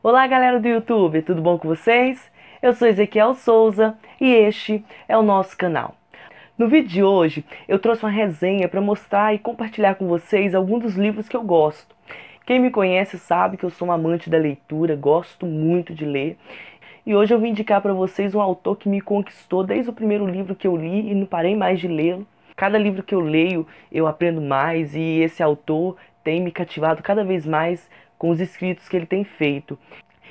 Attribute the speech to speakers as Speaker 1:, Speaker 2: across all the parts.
Speaker 1: Olá, galera do YouTube, tudo bom com vocês? Eu sou Ezequiel Souza e este é o nosso canal. No vídeo de hoje, eu trouxe uma resenha para mostrar e compartilhar com vocês alguns dos livros que eu gosto. Quem me conhece sabe que eu sou um amante da leitura, gosto muito de ler. E hoje eu vim indicar para vocês um autor que me conquistou desde o primeiro livro que eu li e não parei mais de lê-lo. Cada livro que eu leio, eu aprendo mais e esse autor tem me cativado cada vez mais com os escritos que ele tem feito.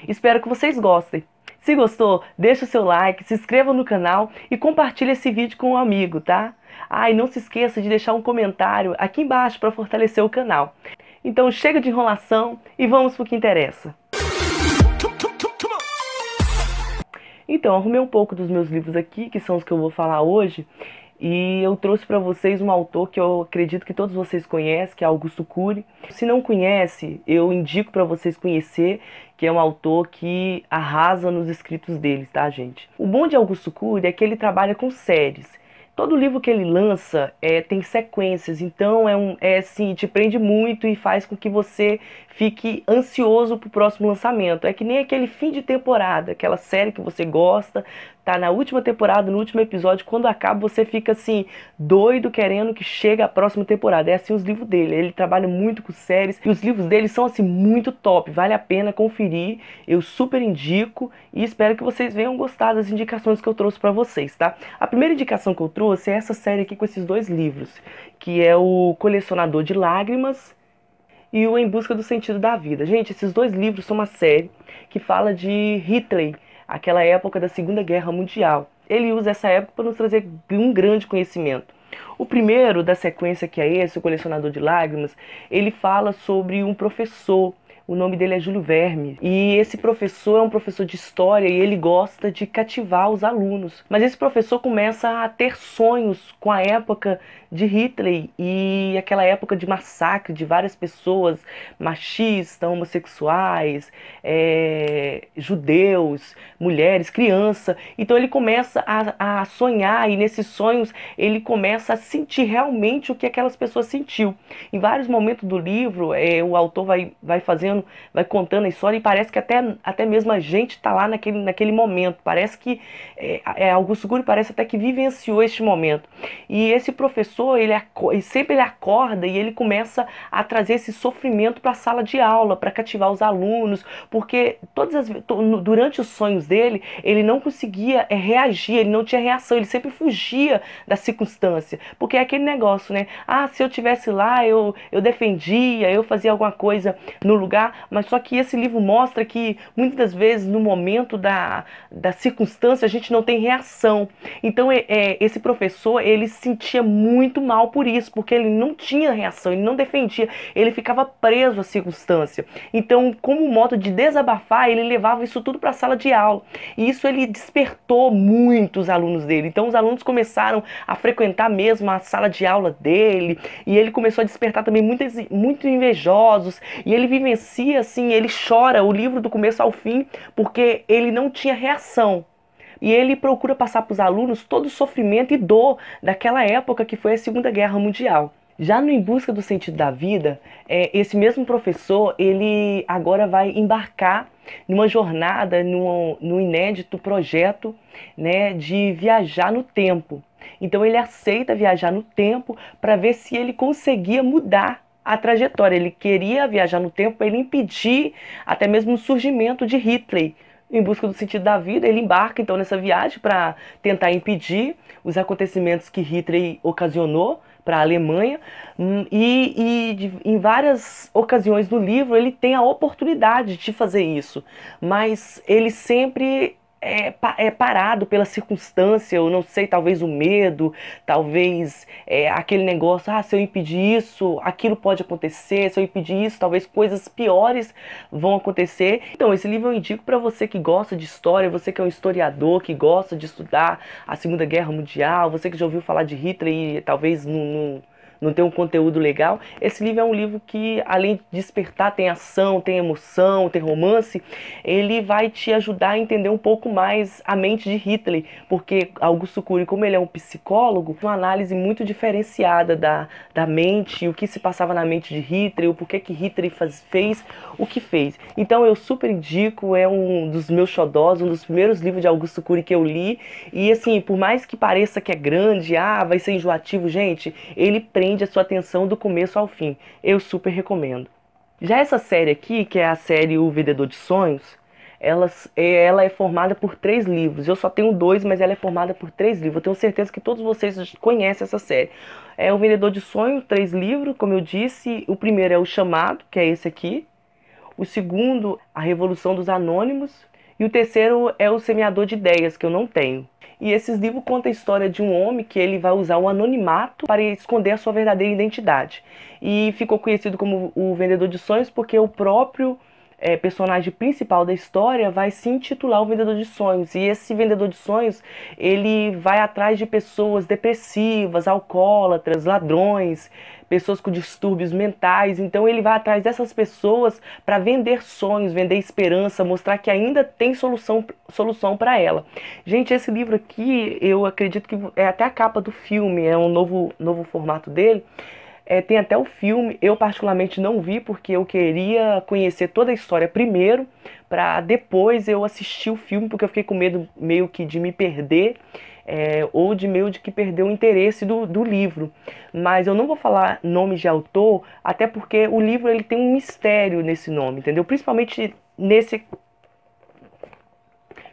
Speaker 1: Espero que vocês gostem. Se gostou, deixa o seu like, se inscreva no canal e compartilhe esse vídeo com um amigo, tá? Ah, e não se esqueça de deixar um comentário aqui embaixo para fortalecer o canal. Então chega de enrolação e vamos pro que interessa. Então, arrumei um pouco dos meus livros aqui, que são os que eu vou falar hoje, e eu trouxe para vocês um autor que eu acredito que todos vocês conhecem, que é Augusto Cury. Se não conhece, eu indico para vocês conhecer, que é um autor que arrasa nos escritos dele, tá, gente? O bom de Augusto Cury é que ele trabalha com séries. Todo livro que ele lança é, tem sequências, então é um é assim, te prende muito e faz com que você fique ansioso pro próximo lançamento. É que nem aquele fim de temporada, aquela série que você gosta, tá na última temporada, no último episódio, quando acaba você fica assim doido querendo que chegue a próxima temporada. É assim os livros dele, ele trabalha muito com séries e os livros dele são assim muito top, vale a pena conferir. Eu super indico e espero que vocês venham gostar das indicações que eu trouxe para vocês, tá? A primeira indicação que eu trouxe trouxe é essa série aqui com esses dois livros, que é o Colecionador de Lágrimas e o Em Busca do Sentido da Vida. Gente, esses dois livros são uma série que fala de Hitler, aquela época da Segunda Guerra Mundial. Ele usa essa época para nos trazer um grande conhecimento. O primeiro da sequência que é esse, o Colecionador de Lágrimas, ele fala sobre um professor o nome dele é Júlio Verme. E esse professor é um professor de história e ele gosta de cativar os alunos. Mas esse professor começa a ter sonhos com a época de Hitler e aquela época de massacre de várias pessoas machistas, homossexuais, é, judeus, mulheres, criança. Então ele começa a, a sonhar e nesses sonhos ele começa a sentir realmente o que aquelas pessoas sentiu. Em vários momentos do livro, é, o autor vai, vai fazendo, vai contando a história e parece que até, até mesmo a gente está lá naquele, naquele momento. Parece que é, é, Augusto Guri parece até que vivenciou este momento. E esse professor professor, ele, e sempre ele acorda e ele começa a trazer esse sofrimento para a sala de aula, para cativar os alunos, porque todas as, durante os sonhos dele, ele não conseguia eh, reagir, ele não tinha reação, ele sempre fugia da circunstância, porque é aquele negócio, né? Ah, se eu tivesse lá, eu, eu defendia, eu fazia alguma coisa no lugar, mas só que esse livro mostra que muitas das vezes no momento da, da circunstância a gente não tem reação. Então, é, é, esse professor, ele sentia muito muito mal por isso, porque ele não tinha reação, ele não defendia, ele ficava preso à circunstância. Então, como modo de desabafar, ele levava isso tudo para a sala de aula. E isso ele despertou muito os alunos dele. Então, os alunos começaram a frequentar mesmo a sala de aula dele, e ele começou a despertar também muitos muito invejosos, e ele vivencia assim, ele chora o livro do começo ao fim, porque ele não tinha reação e ele procura passar para os alunos todo o sofrimento e dor daquela época que foi a Segunda Guerra Mundial. Já no Em Busca do Sentido da Vida, é, esse mesmo professor, ele agora vai embarcar numa jornada, num, num inédito projeto né, de viajar no tempo. Então ele aceita viajar no tempo para ver se ele conseguia mudar a trajetória. Ele queria viajar no tempo para ele impedir até mesmo o surgimento de Hitler, em busca do sentido da vida, ele embarca então nessa viagem para tentar impedir os acontecimentos que Hitler ocasionou para a Alemanha. Hum, e, e de, em várias ocasiões do livro ele tem a oportunidade de fazer isso, mas ele sempre é, é, parado pela circunstância, eu não sei, talvez o medo, talvez é, aquele negócio, ah, se eu impedir isso, aquilo pode acontecer, se eu impedir isso, talvez coisas piores vão acontecer. Então, esse livro eu indico para você que gosta de história, você que é um historiador, que gosta de estudar a Segunda Guerra Mundial, você que já ouviu falar de Hitler e talvez não não tem um conteúdo legal. Esse livro é um livro que, além de despertar, tem ação, tem emoção, tem romance. Ele vai te ajudar a entender um pouco mais a mente de Hitler, porque Augusto Cury, como ele é um psicólogo, uma análise muito diferenciada da, da mente, o que se passava na mente de Hitler, o porquê que Hitler faz, fez o que fez. Então eu super indico, é um dos meus xodós, um dos primeiros livros de Augusto Cury que eu li. E assim, por mais que pareça que é grande, ah, vai ser enjoativo, gente, ele prende prende a sua atenção do começo ao fim. Eu super recomendo. Já essa série aqui, que é a série O Vendedor de Sonhos, ela, é, ela é formada por três livros. Eu só tenho dois, mas ela é formada por três livros. Eu tenho certeza que todos vocês conhecem essa série. É O Vendedor de Sonhos, três livros, como eu disse. O primeiro é O Chamado, que é esse aqui. O segundo, A Revolução dos Anônimos. E o terceiro é O Semeador de Ideias, que eu não tenho. E esses livros contam a história de um homem que ele vai usar o anonimato para esconder a sua verdadeira identidade. E ficou conhecido como o vendedor de sonhos porque o próprio é, personagem principal da história vai se intitular o vendedor de sonhos e esse vendedor de sonhos ele vai atrás de pessoas depressivas, alcoólatras, ladrões, pessoas com distúrbios mentais. Então ele vai atrás dessas pessoas para vender sonhos, vender esperança, mostrar que ainda tem solução solução para ela. Gente, esse livro aqui eu acredito que é até a capa do filme, é um novo novo formato dele. É, tem até o filme, eu particularmente não vi porque eu queria conhecer toda a história primeiro, para depois eu assistir o filme, porque eu fiquei com medo meio que de me perder, é, ou de meio de que perder o interesse do, do livro. Mas eu não vou falar nome de autor, até porque o livro ele tem um mistério nesse nome, entendeu? Principalmente nesse.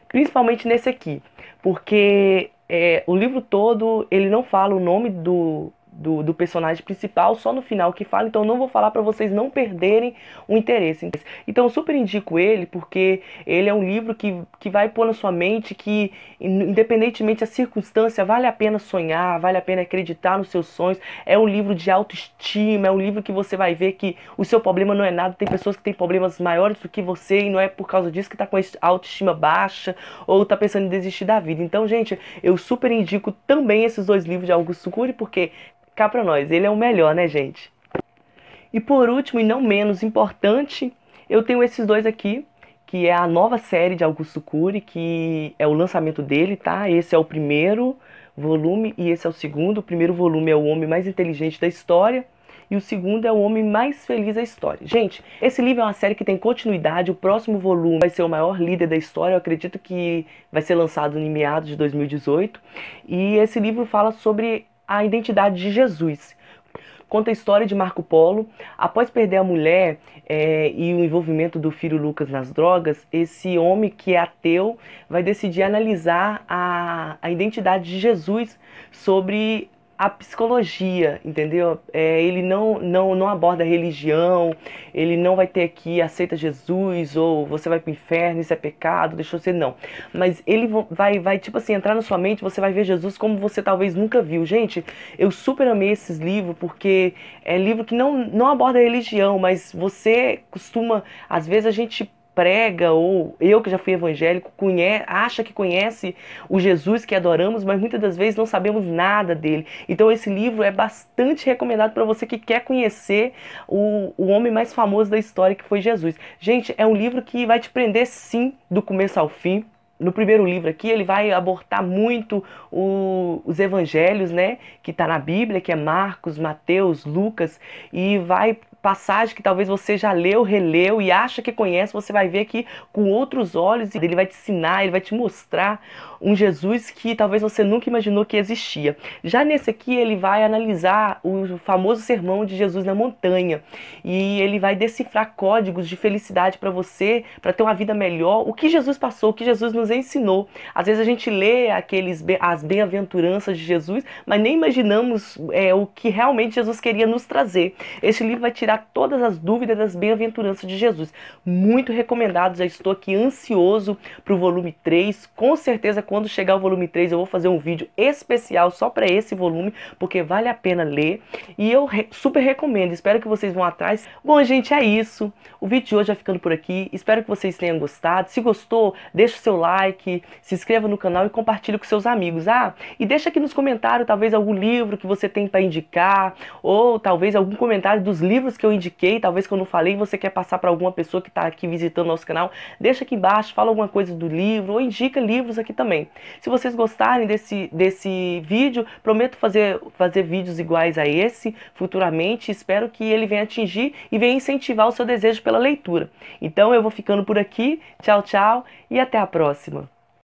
Speaker 1: Principalmente nesse aqui, porque é, o livro todo ele não fala o nome do, do, do, personagem principal só no final que fala, então não vou falar para vocês não perderem o interesse. Então super indico ele porque ele é um livro que, que vai pôr na sua mente que independentemente da circunstância, vale a pena sonhar, vale a pena acreditar nos seus sonhos. É um livro de autoestima, é um livro que você vai ver que o seu problema não é nada, tem pessoas que têm problemas maiores do que você e não é por causa disso que tá com a autoestima baixa ou tá pensando em desistir da vida. Então, gente, eu super indico também esses dois livros de Augusto Cury porque cá para nós, ele é o melhor, né, gente? E por último, e não menos importante, eu tenho esses dois aqui, que é a nova série de Augusto Cury, que é o lançamento dele, tá? Esse é o primeiro volume e esse é o segundo. O primeiro volume é O Homem Mais Inteligente da História e o segundo é O Homem Mais Feliz da História. Gente, esse livro é uma série que tem continuidade. O próximo volume vai ser o maior líder da história. Eu acredito que vai ser lançado em meados de 2018. E esse livro fala sobre a identidade de Jesus. Conta a história de Marco Polo. Após perder a mulher é, e o envolvimento do filho Lucas nas drogas, esse homem que é ateu vai decidir analisar a, a identidade de Jesus sobre a psicologia, entendeu? É, ele não, não, não aborda religião, ele não vai ter aqui aceita Jesus ou você vai para o inferno, isso é pecado, deixa você não. Mas ele vai, vai tipo assim, entrar na sua mente, você vai ver Jesus como você talvez nunca viu. Gente, eu super amei esses livros porque é livro que não, não aborda religião, mas você costuma, às vezes a gente prega ou eu que já fui evangélico conhece, acha que conhece o Jesus que adoramos, mas muitas das vezes não sabemos nada dele. Então esse livro é bastante recomendado para você que quer conhecer o, o homem mais famoso da história que foi Jesus. Gente, é um livro que vai te prender sim do começo ao fim no primeiro livro aqui, ele vai abordar muito o, os evangelhos, né? Que está na Bíblia, que é Marcos, Mateus, Lucas, e vai passagem que talvez você já leu, releu e acha que conhece, você vai ver aqui com outros olhos e ele vai te ensinar, ele vai te mostrar um Jesus que talvez você nunca imaginou que existia. Já nesse aqui, ele vai analisar o famoso sermão de Jesus na montanha e ele vai decifrar códigos de felicidade para você, para ter uma vida melhor, o que Jesus passou, o que Jesus nos ensinou. Às vezes a gente lê aqueles as bem-aventuranças de Jesus, mas nem imaginamos é, o que realmente Jesus queria nos trazer. Este livro vai tirar tirar todas as dúvidas das bem-aventuranças de Jesus. Muito recomendado, já estou aqui ansioso para o volume 3. Com certeza, quando chegar o volume 3, eu vou fazer um vídeo especial só para esse volume, porque vale a pena ler. E eu re super recomendo, espero que vocês vão atrás. Bom, gente, é isso. O vídeo de hoje vai ficando por aqui. Espero que vocês tenham gostado. Se gostou, deixa o seu like, se inscreva no canal e compartilhe com seus amigos. Ah, e deixa aqui nos comentários talvez algum livro que você tem para indicar, ou talvez algum comentário dos livros que que eu indiquei, talvez que eu não falei, você quer passar para alguma pessoa que está aqui visitando nosso canal, deixa aqui embaixo, fala alguma coisa do livro ou indica livros aqui também. Se vocês gostarem desse, desse vídeo, prometo fazer, fazer vídeos iguais a esse futuramente. Espero que ele venha atingir e venha incentivar o seu desejo pela leitura. Então eu vou ficando por aqui. Tchau, tchau e até a próxima.